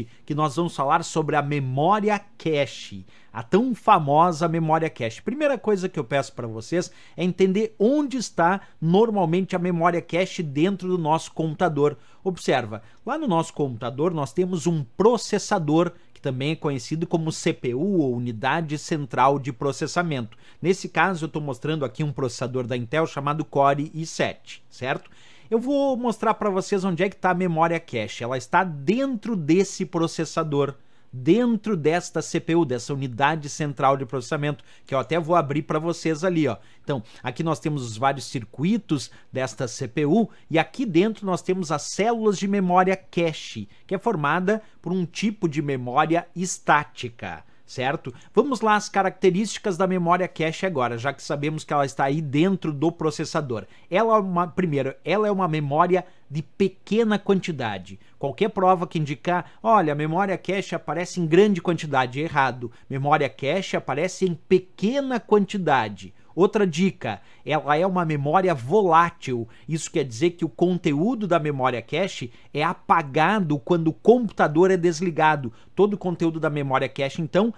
hoje que nós vamos falar sobre a memória cache, a tão famosa memória cache. Primeira coisa que eu peço para vocês é entender onde está normalmente a memória cache dentro do nosso computador. Observa, lá no nosso computador nós temos um processador também é conhecido como CPU ou unidade central de processamento. Nesse caso, eu estou mostrando aqui um processador da Intel chamado Core i7, certo? Eu vou mostrar para vocês onde é que está a memória cache. Ela está dentro desse processador, dentro desta CPU, dessa unidade central de processamento, que eu até vou abrir para vocês ali, ó. Então, aqui nós temos os vários circuitos desta CPU e aqui dentro nós temos as células de memória cache, que é formada por um tipo de memória estática certo? Vamos lá as características da memória cache agora, já que sabemos que ela está aí dentro do processador. Ela é uma, primeiro, ela é uma memória de pequena quantidade. Qualquer prova que indicar, olha, memória cache aparece em grande quantidade, errado. Memória cache aparece em pequena quantidade. Outra dica, ela é uma memória volátil. Isso quer dizer que o conteúdo da memória cache é apagado quando o computador é desligado. Todo o conteúdo da memória cache, então,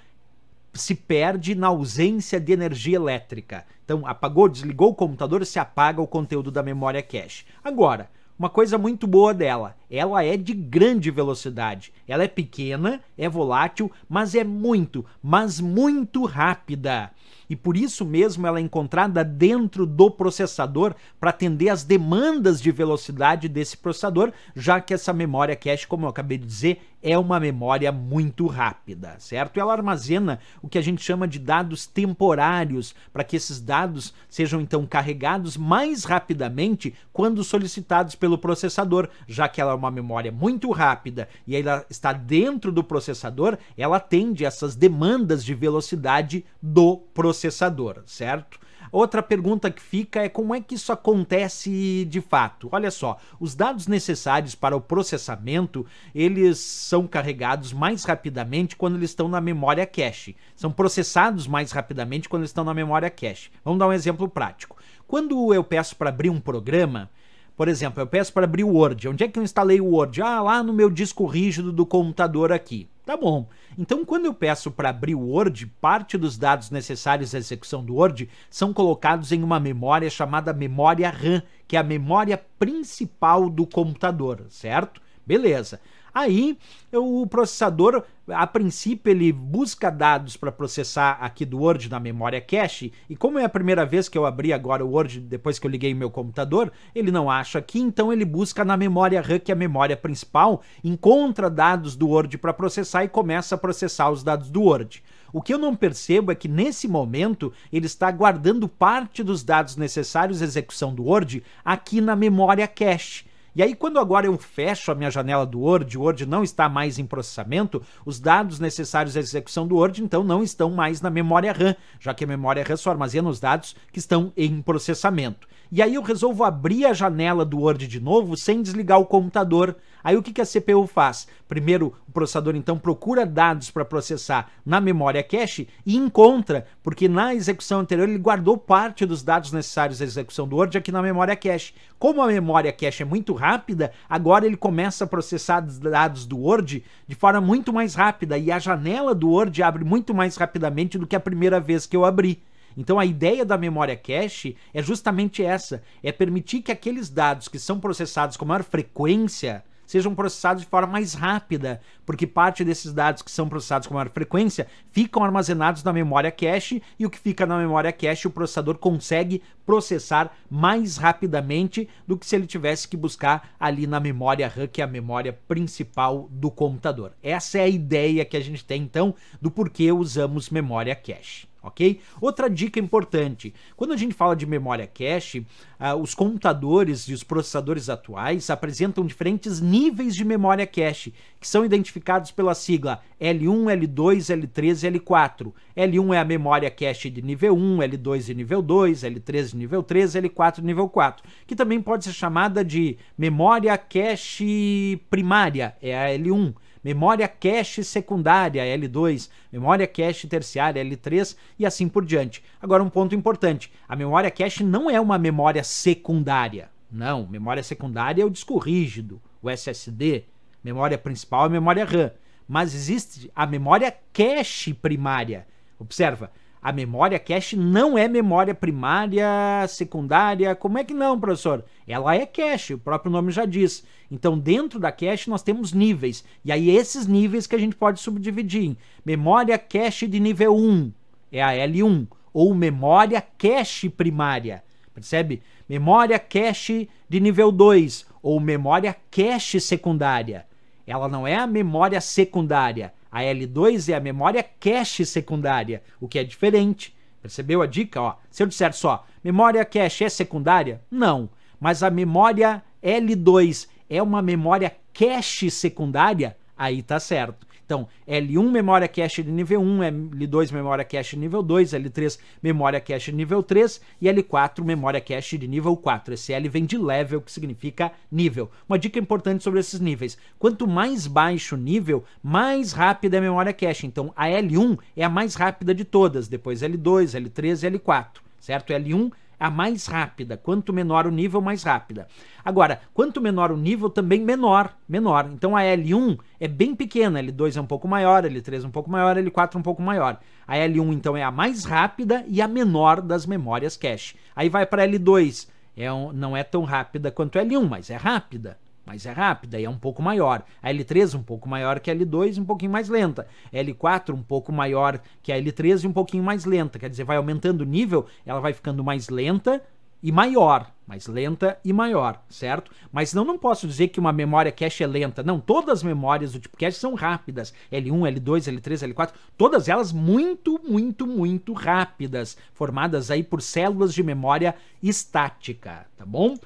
se perde na ausência de energia elétrica. Então, apagou, desligou o computador, se apaga o conteúdo da memória cache. Agora, uma coisa muito boa dela ela é de grande velocidade. Ela é pequena, é volátil, mas é muito, mas muito rápida. E por isso mesmo ela é encontrada dentro do processador para atender às demandas de velocidade desse processador, já que essa memória cache, como eu acabei de dizer, é uma memória muito rápida, certo? Ela armazena o que a gente chama de dados temporários, para que esses dados sejam então carregados mais rapidamente quando solicitados pelo processador, já que ela é uma memória muito rápida e ela está dentro do processador, ela atende essas demandas de velocidade do processador, certo? Outra pergunta que fica é como é que isso acontece de fato? Olha só, os dados necessários para o processamento, eles são carregados mais rapidamente quando eles estão na memória cache. São processados mais rapidamente quando eles estão na memória cache. Vamos dar um exemplo prático. Quando eu peço para abrir um programa, por exemplo, eu peço para abrir o Word. Onde é que eu instalei o Word? Ah, lá no meu disco rígido do computador aqui. Tá bom. Então, quando eu peço para abrir o Word, parte dos dados necessários à execução do Word são colocados em uma memória chamada memória RAM, que é a memória principal do computador, certo? Beleza. Aí o processador a princípio ele busca dados para processar aqui do Word na memória cache, e como é a primeira vez que eu abri agora o Word depois que eu liguei meu computador, ele não acha aqui, então ele busca na memória RAM, que é a memória principal, encontra dados do Word para processar e começa a processar os dados do Word. O que eu não percebo é que nesse momento ele está guardando parte dos dados necessários à execução do Word aqui na memória cache. E aí, quando agora eu fecho a minha janela do Word, o Word não está mais em processamento, os dados necessários à execução do Word, então, não estão mais na memória RAM, já que a memória RAM só armazena os dados que estão em processamento. E aí eu resolvo abrir a janela do Word de novo sem desligar o computador Aí o que, que a CPU faz? Primeiro, o processador então procura dados para processar na memória cache e encontra, porque na execução anterior ele guardou parte dos dados necessários à execução do Word aqui na memória cache. Como a memória cache é muito rápida, agora ele começa a processar dados do Word de forma muito mais rápida e a janela do Word abre muito mais rapidamente do que a primeira vez que eu abri. Então a ideia da memória cache é justamente essa: é permitir que aqueles dados que são processados com maior frequência sejam processados de forma mais rápida, porque parte desses dados que são processados com maior frequência ficam armazenados na memória cache e o que fica na memória cache o processador consegue processar mais rapidamente do que se ele tivesse que buscar ali na memória RAM, que é a memória principal do computador. Essa é a ideia que a gente tem então do porquê usamos memória cache ok? Outra dica importante: quando a gente fala de memória cache, ah, os computadores e os processadores atuais apresentam diferentes níveis de memória cache, que são identificados identificados pela sigla L1, L2, L3 e L4. L1 é a memória cache de nível 1, L2 de nível 2, L3 de nível 3, L4 de nível 4, que também pode ser chamada de memória cache primária, é a L1 memória cache secundária, L2, memória cache terciária, L3 e assim por diante. Agora, um ponto importante: a memória cache não é uma memória secundária. Não, memória secundária é o disco rígido, o SSD, memória principal e é memória RAM. Mas existe a memória cache primária. Observa, a memória cache não é memória primária, secundária. Como é que não, professor? Ela é cache, o próprio nome já diz. Então, dentro da cache nós temos níveis. E aí esses níveis que a gente pode subdividir em memória cache de nível 1, é a L1, ou memória cache primária. Percebe? Memória cache de nível 2 ou memória cache secundária. Ela não é a memória secundária. A L2 é a memória cache secundária, o que é diferente. Percebeu a dica? Ó, se eu disser só memória cache é secundária, não. Mas a memória L2 é uma memória cache secundária, aí tá certo. Então, é L1 memória cache de nível 1, é L2 memória cache de nível 2, é L3 memória cache de nível 3 e L4 memória cache de nível 4. Esse L vem de level, que significa nível. Uma dica importante sobre esses níveis: quanto mais baixo o nível, mais rápida é a memória cache. Então, a L1 é a mais rápida de todas, depois L2, L3 e L4 certo? L1 a mais rápida. Quanto menor o nível, mais rápida. Agora, quanto menor o nível, também menor, menor. Então a L1 é bem pequena, L2 é um pouco maior, L3 é um pouco maior, L4 é um pouco maior. A L1 então é a mais rápida e a menor das memórias cache. Aí vai para L2, é um, não é tão rápida quanto L1, mas é rápida, mas é rápida e é um pouco maior. A L3 um pouco maior que a L2 um pouquinho mais lenta. A L4 um pouco maior que a L3 e um pouquinho mais lenta. Quer dizer, vai aumentando o nível, ela vai ficando mais lenta e maior, mais lenta e maior, certo? Mas não, não posso dizer que uma memória cache é lenta. Não, todas as memórias do tipo cache são rápidas. L1, L2, L3, L4, todas elas muito, muito, muito rápidas, formadas aí por células de memória estática, tá bom?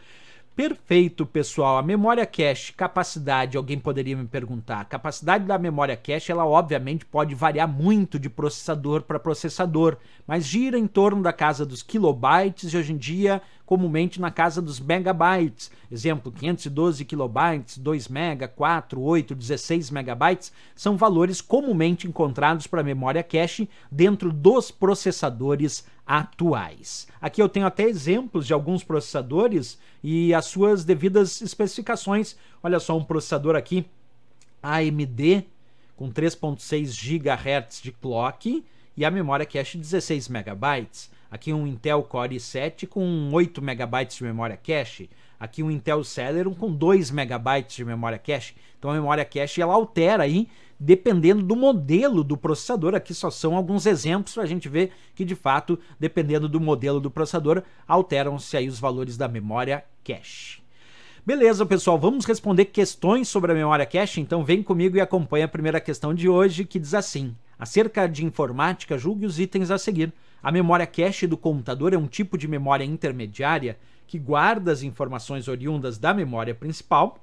Perfeito, pessoal. A memória cache, capacidade, alguém poderia me perguntar. A capacidade da memória cache, ela obviamente pode variar muito de processador para processador, mas gira em torno da casa dos kilobytes e hoje em dia comumente na casa dos megabytes. Exemplo, 512 kilobytes, 2 mega, 4, 8, 16 megabytes são valores comumente encontrados para memória cache dentro dos processadores atuais. Aqui eu tenho até exemplos de alguns processadores e as suas devidas especificações. Olha só um processador aqui AMD com 3.6 GHz de clock e a memória cache 16 MB. Aqui um Intel Core i7 com 8 MB de memória cache aqui um Intel Celeron com 2 MB de memória cache. Então a memória cache ela altera aí dependendo do modelo do processador. Aqui só são alguns exemplos para a gente ver que de fato, dependendo do modelo do processador, alteram-se aí os valores da memória cache. Beleza, pessoal, vamos responder questões sobre a memória cache, então vem comigo e acompanhe a primeira questão de hoje, que diz assim: Acerca de informática, julgue os itens a seguir. A memória cache do computador é um tipo de memória intermediária que guarda as informações oriundas da memória principal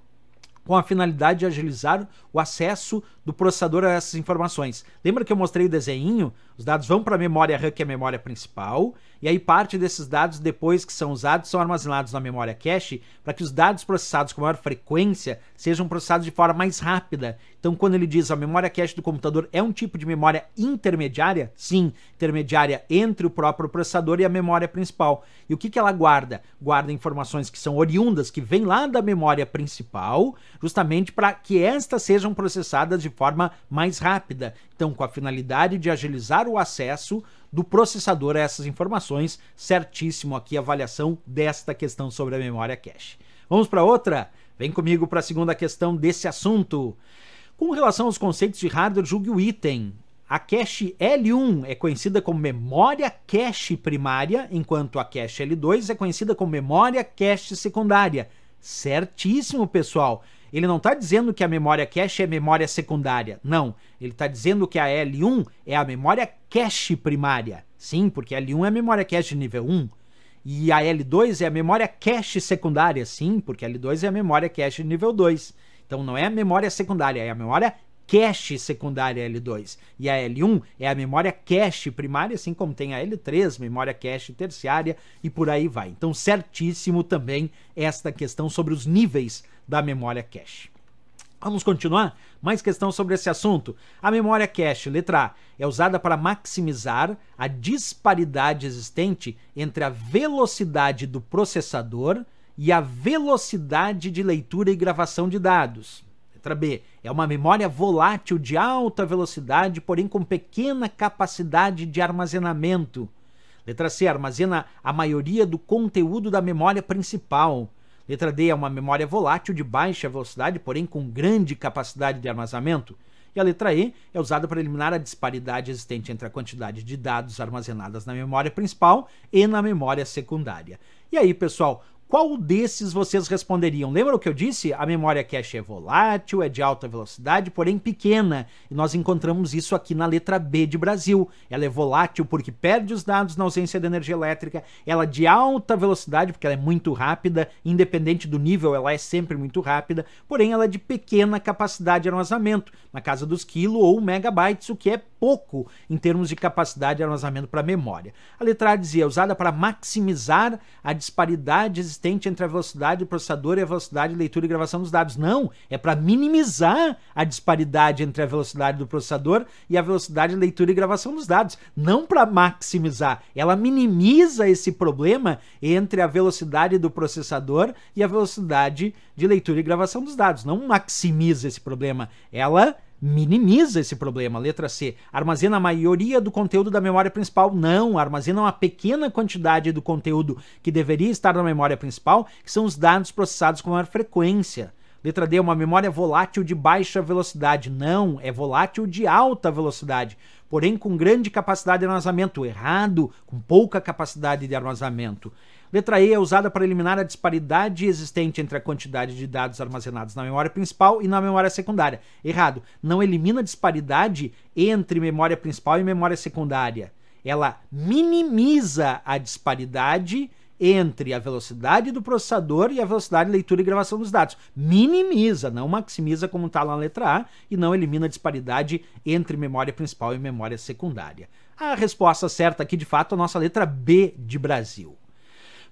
com a finalidade de agilizar o acesso do processador a essas informações. Lembra que eu mostrei o desenho? Os dados vão para a memória RAM, que é a memória principal, e aí parte desses dados, depois que são usados, são armazenados na memória cache para que os dados processados com maior frequência sejam processados de forma mais rápida. Então, quando ele diz a memória cache do computador é um tipo de memória intermediária, sim, intermediária entre o próprio processador e a memória principal. E o que, que ela guarda? Guarda informações que são oriundas, que vêm lá da memória principal, justamente para que estas sejam processadas de forma mais rápida. Então, com a finalidade de agilizar o acesso do processador a essas informações. Certíssimo aqui a avaliação desta questão sobre a memória cache. Vamos para outra? Vem comigo para a segunda questão desse assunto. Com relação aos conceitos de hardware, julgue o item. A cache L1 é conhecida como memória cache primária, enquanto a cache L2 é conhecida como memória cache secundária. Certíssimo, pessoal. Ele não está dizendo que a memória cache é memória secundária. Não. Ele está dizendo que a L1 é a memória cache primária. Sim, porque a L1 é a memória cache nível 1. E a L2 é a memória cache secundária. Sim, porque a L2 é a memória cache nível 2. Então não é a memória secundária, é a memória cache secundária L2. E a L1 é a memória cache primária, assim como tem a L3, memória cache terciária e por aí vai. Então, certíssimo também esta questão sobre os níveis da memória cache. Vamos continuar? Mais questão sobre esse assunto. A memória cache, letra A, é usada para maximizar a disparidade existente entre a velocidade do processador e a velocidade de leitura e gravação de dados. Letra B, é uma memória volátil de alta velocidade, porém com pequena capacidade de armazenamento. Letra C, armazena a maioria do conteúdo da memória principal. Letra D é uma memória volátil de baixa velocidade, porém com grande capacidade de armazenamento. E a letra E é usada para eliminar a disparidade existente entre a quantidade de dados armazenadas na memória principal e na memória secundária. E aí, pessoal, qual desses vocês responderiam? Lembra o que eu disse? A memória cache é volátil, é de alta velocidade, porém pequena. E nós encontramos isso aqui na letra B de Brasil. Ela é volátil porque perde os dados na ausência de energia elétrica, ela é de alta velocidade porque ela é muito rápida, independente do nível, ela é sempre muito rápida, porém ela é de pequena capacidade de armazenamento, na casa dos quilo ou megabytes, o que é pouco em termos de capacidade de armazenamento para memória. A letra A dizia é usada para maximizar a disparidade existente entre a velocidade do processador e a velocidade de leitura e gravação dos dados. Não, é para minimizar a disparidade entre a velocidade do processador e a velocidade de leitura e gravação dos dados, não para maximizar. Ela minimiza esse problema entre a velocidade do processador e a velocidade de leitura e gravação dos dados, não maximiza esse problema. Ela minimiza esse problema. Letra C, armazena a maioria do conteúdo da memória principal. Não, armazena uma pequena quantidade do conteúdo que deveria estar na memória principal, que são os dados processados com maior frequência. Letra D, uma memória volátil de baixa velocidade. Não, é volátil de alta velocidade, porém com grande capacidade de armazenamento. Errado, com pouca capacidade de armazenamento. Letra E é usada para eliminar a disparidade existente entre a quantidade de dados armazenados na memória principal e na memória secundária. Errado. Não elimina a disparidade entre memória principal e memória secundária. Ela minimiza a disparidade entre a velocidade do processador e a velocidade de leitura e gravação dos dados. Minimiza, não maximiza como está lá na letra A e não elimina a disparidade entre memória principal e memória secundária. A resposta certa aqui, de fato, é a nossa letra B de Brasil.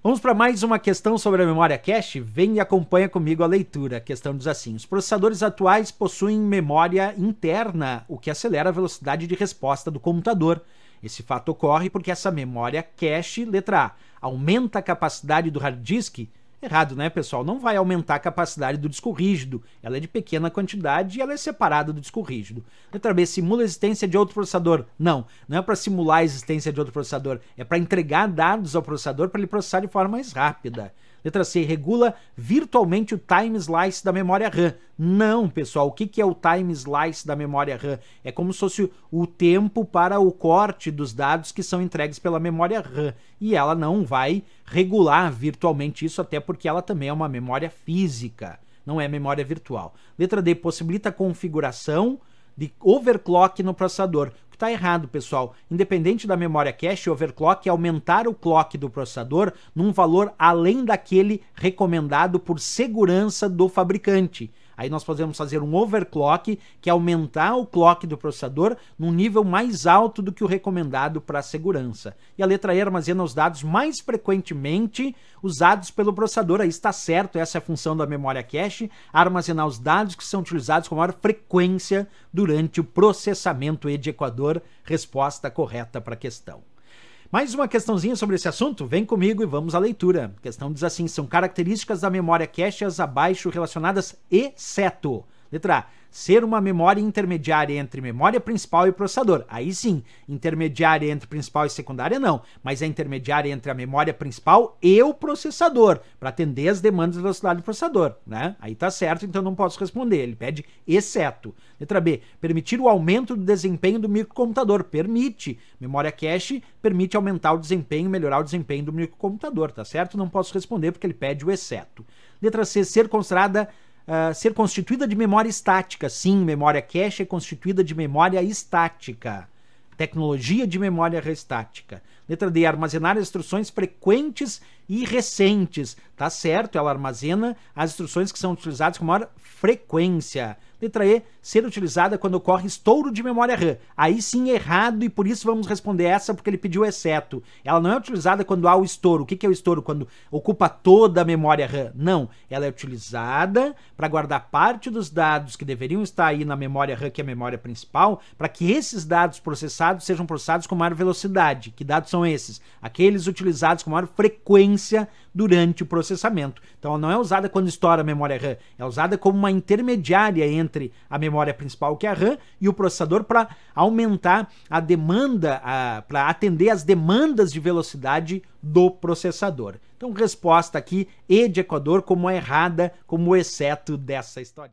Vamos para mais uma questão sobre a memória cache? Vem e acompanha comigo a leitura. A questão diz assim: os processadores atuais possuem memória interna, o que acelera a velocidade de resposta do computador. Esse fato ocorre porque essa memória cache, letra A, aumenta a capacidade do hard disk, Errado, né, pessoal? Não vai aumentar a capacidade do disco rígido. Ela é de pequena quantidade e ela é separada do disco rígido. Letra B, simula a existência de outro processador. Não, não é para simular a existência de outro processador. É para entregar dados ao processador para ele processar de forma mais rápida. Letra C, regula virtualmente o time slice da memória RAM. Não, pessoal, o que, é o time slice da memória RAM? É como se fosse o tempo para o corte dos dados que são entregues pela memória RAM. E ela não vai regular virtualmente isso, até porque ela também é uma memória física, não é memória virtual. Letra D, possibilita a configuração de overclock no processador está errado, pessoal. Independente da memória cache, overclock é aumentar o clock do processador num valor além daquele recomendado por segurança do fabricante. Aí nós podemos fazer um overclock, que é aumentar o clock do processador num nível mais alto do que o recomendado para a segurança. E a letra E armazena os dados mais frequentemente usados pelo processador. Aí está certo, essa é a função da memória cache, armazenar os dados que são utilizados com maior frequência durante o processamento e de Equador. Resposta correta para a questão. Mais uma questãozinha sobre esse assunto? Vem comigo e vamos à leitura. A questão diz assim: são características da memória cache as abaixo relacionadas, exceto. Letra A. Ser uma memória intermediária entre memória principal e processador. Aí sim, intermediária entre principal e secundária não, mas é intermediária entre a memória principal e o processador, para atender as demandas de velocidade do processador, né? Aí tá certo, então não posso responder. Ele pede exceto. Letra B. Permitir o aumento do desempenho do microcomputador. Permite. Memória cache permite aumentar o desempenho, melhorar o desempenho do microcomputador, tá certo? Não posso responder porque ele pede o exceto. Letra C. Ser considerada ah, ser constituída de memória estática. Sim, memória cache é constituída de memória estática. Tecnologia de memória estática. Letra D. Armazenar instruções frequentes e recentes, tá certo? Ela armazena as instruções que são utilizadas com maior frequência. Letra E, ser utilizada quando ocorre estouro de memória RAM. Aí sim errado e por isso vamos responder essa porque ele pediu exceto. Ela não é utilizada quando há o estouro. O que é o estouro? Quando ocupa toda a memória RAM. Não, ela é utilizada para guardar parte dos dados que deveriam estar aí na memória RAM, que é a memória principal, para que esses dados processados sejam processados com maior velocidade. Que dados são esses? Aqueles utilizados com maior frequência durante o processamento. Então, ela não é usada quando estoura a memória RAM, é usada como uma intermediária entre a memória principal, que é a RAM, e o processador para aumentar a demanda, para atender as demandas de velocidade do processador. Então, resposta aqui, E de Equador, como é errada, como exceto dessa história.